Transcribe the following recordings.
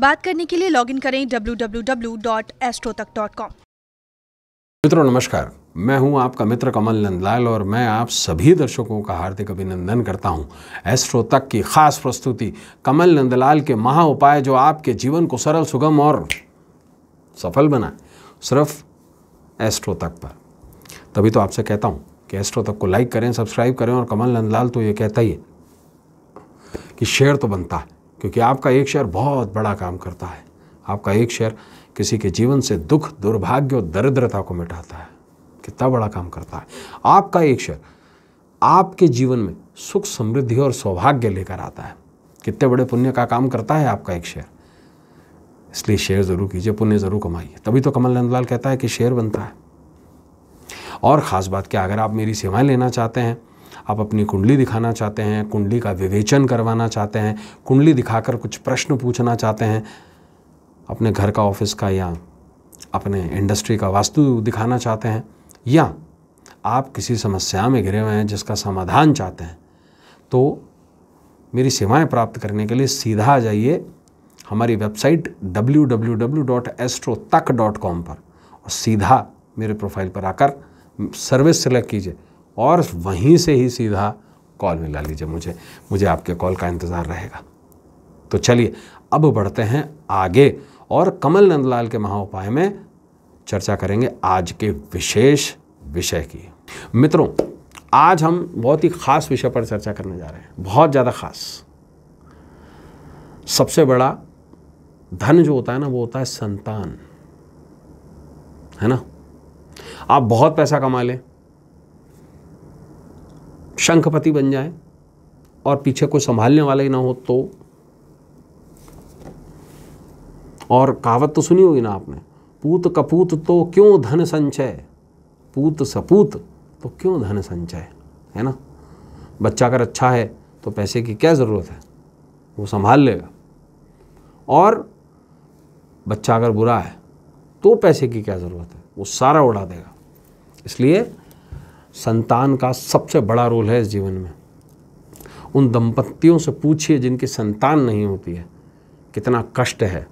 बात करने के लिए लॉगिन करें www.astrotak.com मित्रों नमस्कार मैं हूं आपका मित्र कमल नंदलाल और मैं आप सभी दर्शकों का हार्दिक अभिनंदन करता हूं एस्ट्रो तक की खास प्रस्तुति कमल नंदलाल के महा उपाय जो आपके जीवन को सरल सुगम और सफल बनाए सिर्फ एस्ट्रो तक पर तभी तो आपसे कहता हूं कि एस्ट्रो तक को लाइक करें सब्सक्राइब करें और कमल नंदलाल तो ये कहता ही है कि शेयर तो बनता है क्योंकि आपका एक शेयर बहुत बड़ा काम करता है आपका एक शेयर किसी के जीवन से दुख दुर्भाग्य और दरिद्रता को मिटाता है कितना बड़ा काम करता है आपका एक शेयर आपके जीवन में सुख समृद्धि और सौभाग्य लेकर आता है कितने बड़े पुण्य का काम करता है आपका एक शेयर इसलिए शेयर ज़रूर कीजिए पुण्य ज़रूर कमाइए तभी तो कमल नंदलाल कहता है कि शेयर बनता है और ख़ास बात क्या अगर आप मेरी सेवाएं लेना चाहते हैं आप अपनी कुंडली दिखाना चाहते हैं कुंडली का विवेचन करवाना चाहते हैं कुंडली दिखाकर कुछ प्रश्न पूछना चाहते हैं अपने घर का ऑफिस का या अपने इंडस्ट्री का वास्तु दिखाना चाहते हैं या आप किसी समस्या में घिरे हुए हैं जिसका समाधान चाहते हैं तो मेरी सेवाएं प्राप्त करने के लिए सीधा आ जाइए हमारी वेबसाइट www.astrotak.com पर और सीधा मेरे प्रोफाइल पर आकर सर्विस सेलेक्ट कीजिए और वहीं से ही सीधा कॉल मिला लीजिए मुझे मुझे आपके कॉल का इंतज़ार रहेगा तो चलिए अब बढ़ते हैं आगे और कमल नंदलाल के महाउपाय में चर्चा करेंगे आज के विशेष विषय की मित्रों आज हम बहुत ही ख़ास विषय पर चर्चा करने जा रहे हैं बहुत ज़्यादा ख़ास सबसे बड़ा धन जो होता है ना वो होता है संतान है ना आप बहुत पैसा कमा लें शंखपति बन जाए और पीछे कोई संभालने वाला ही ना हो तो और कहावत तो सुनी होगी ना आपने पूत कपूत तो क्यों धन संचय पूत सपूत तो क्यों धन संचय है ना बच्चा अगर अच्छा है तो पैसे की क्या ज़रूरत है वो संभाल लेगा और बच्चा अगर बुरा है तो पैसे की क्या ज़रूरत है वो सारा उड़ा देगा इसलिए संतान का सबसे बड़ा रोल है इस जीवन में उन दंपतियों से पूछिए जिनकी संतान नहीं होती है कितना कष्ट है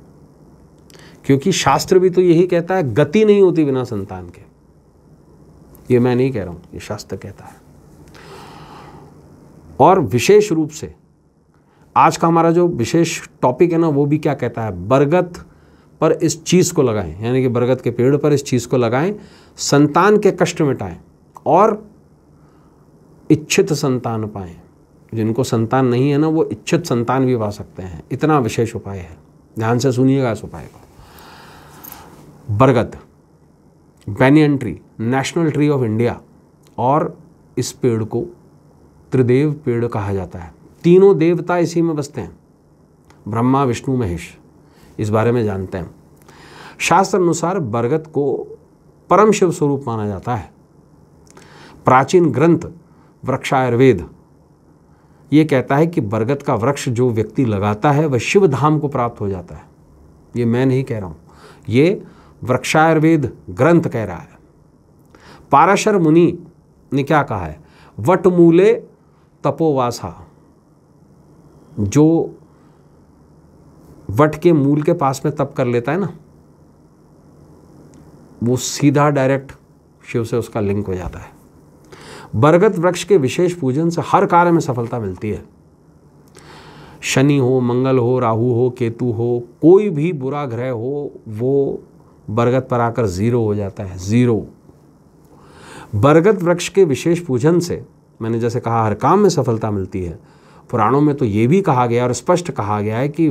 क्योंकि शास्त्र भी तो यही कहता है गति नहीं होती बिना संतान के ये मैं नहीं कह रहा हूँ ये शास्त्र कहता है और विशेष रूप से आज का हमारा जो विशेष टॉपिक है ना वो भी क्या कहता है बरगद पर इस चीज़ को लगाएं यानी कि बरगद के पेड़ पर इस चीज़ को लगाएं संतान के कष्ट मिटाएं और इच्छित संतान पाए जिनको संतान नहीं है ना वो इच्छित संतान भी पा सकते हैं इतना विशेष उपाय है ध्यान से सुनिएगा इस उपाय को बरगद banyan tree national tree of India और इस पेड़ को त्रिदेव पेड़ कहा जाता है तीनों देवता इसी में बसते हैं ब्रह्मा विष्णु महेश इस बारे में जानते हैं शास्त्र अनुसार बरगद को परम शिव स्वरूप माना जाता है प्राचीन ग्रंथ वृक्षायुर्वेद ये कहता है कि बरगद का वृक्ष जो व्यक्ति लगाता है वह शिव धाम को प्राप्त हो जाता है ये मैं नहीं कह रहा हूँ ये वृक्षायुर्वेद ग्रंथ कह रहा है पाराशर मुनि ने क्या कहा है वटमूले तपोवासा जो वट के मूल के पास में तप कर लेता है ना वो सीधा डायरेक्ट शिव से उसका लिंक हो जाता है बरगद वृक्ष के विशेष पूजन से हर कार्य में सफलता मिलती है शनि हो मंगल हो राहु हो केतु हो कोई भी बुरा ग्रह हो वो बरगद पर आकर ज़ीरो हो जाता है ज़ीरो बरगद वृक्ष के विशेष पूजन से मैंने जैसे कहा हर काम में सफलता मिलती है पुराणों में तो ये भी कहा गया और स्पष्ट कहा गया है कि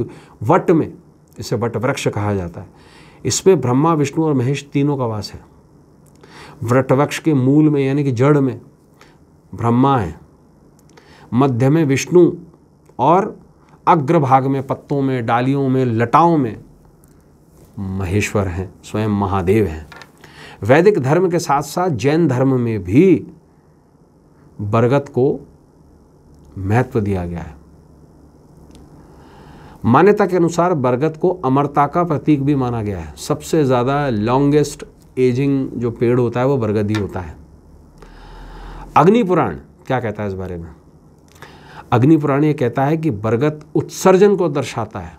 वट में इसे वट वृक्ष कहा जाता है इसमें ब्रह्मा विष्णु और महेश तीनों का वास है व्रटवृक्ष के मूल में यानी कि जड़ में ब्रह्मा है मध्य में विष्णु और अग्रभाग में पत्तों में डालियों में लटाओं में महेश्वर हैं स्वयं महादेव हैं वैदिक धर्म के साथ साथ जैन धर्म में भी बरगद को महत्व दिया गया है मान्यता के अनुसार बरगद को अमरता का प्रतीक भी माना गया है सबसे ज़्यादा लॉन्गेस्ट एजिंग जो पेड़ होता है वो बरगद ही होता है अग्नि पुराण क्या कहता है इस बारे में अग्नि पुराण ये कहता है कि बरगद उत्सर्जन को दर्शाता है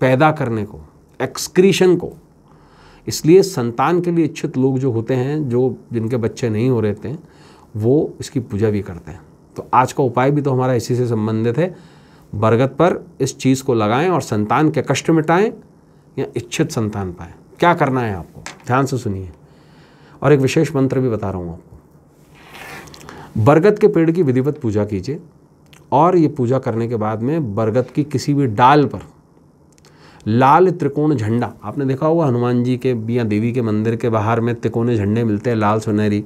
पैदा करने को एक्सक्रीशन को इसलिए संतान के लिए इच्छित लोग जो होते हैं जो जिनके बच्चे नहीं हो रहे थे वो इसकी पूजा भी करते हैं तो आज का उपाय भी तो हमारा इसी से संबंधित है बरगद पर इस चीज़ को लगाएं और संतान के कष्ट मिटाएं या इच्छित संतान पाएं क्या करना है आपको ध्यान से सुनिए और एक विशेष मंत्र भी बता रहा हूँ आपको बरगद के पेड़ की विधिवत पूजा कीजिए और ये पूजा करने के बाद में बरगद की किसी भी डाल पर लाल त्रिकोण झंडा आपने देखा होगा हनुमान जी के या देवी के मंदिर के बाहर में त्रिकोण झंडे मिलते हैं लाल सुनहरी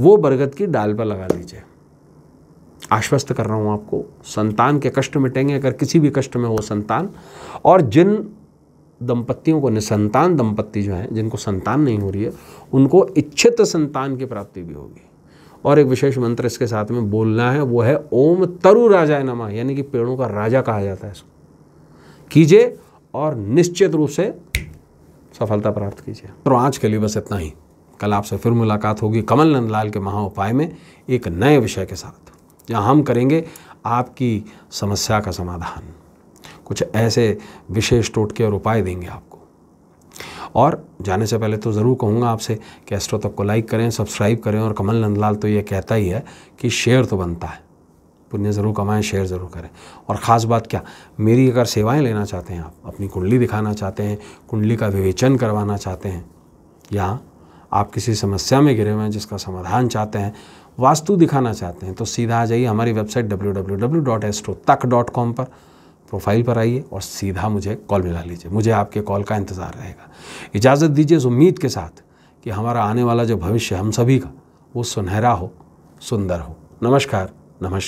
वो बरगद की डाल पर लगा लीजिए आश्वस्त कर रहा हूँ आपको संतान के कष्ट मिटेंगे अगर किसी भी कष्ट में हो संतान और जिन दंपतियों को निसंतान दंपत्ति जो हैं जिनको संतान नहीं हो रही है उनको इच्छित संतान की प्राप्ति भी होगी और एक विशेष मंत्र इसके साथ में बोलना है वो है ओम तरु राजा नमा यानी कि पेड़ों का राजा कहा जाता है इसको कीजिए और निश्चित रूप से सफलता प्राप्त कीजिए तो आज के लिए बस इतना ही कल आपसे फिर मुलाकात होगी कमल नंदलाल के महा उपाय में एक नए विषय के साथ जहाँ हम करेंगे आपकी समस्या का समाधान कुछ ऐसे विशेष टोटके और उपाय देंगे आपको और जाने से पहले तो ज़रूर कहूँगा आपसे कि एस्ट्रो तक को लाइक करें सब्सक्राइब करें और कमल नंदलाल तो ये कहता ही है कि शेयर तो बनता है पुण्य ज़रूर कमाएं शेयर ज़रूर करें और ख़ास बात क्या मेरी अगर सेवाएं लेना चाहते हैं आप अपनी कुंडली दिखाना चाहते हैं कुंडली का विवेचन करवाना चाहते हैं या आप किसी समस्या में घिरे हुए हैं जिसका समाधान चाहते हैं वास्तु दिखाना चाहते हैं तो सीधा आ जाइए हमारी वेबसाइट डब्ल्यू पर प्रोफाइल पर आइए और सीधा मुझे कॉल मिला लीजिए मुझे आपके कॉल का इंतज़ार रहेगा इजाज़त दीजिए इस उम्मीद के साथ कि हमारा आने वाला जो भविष्य हम सभी का वो सुनहरा हो सुंदर हो नमस्कार नमस्कार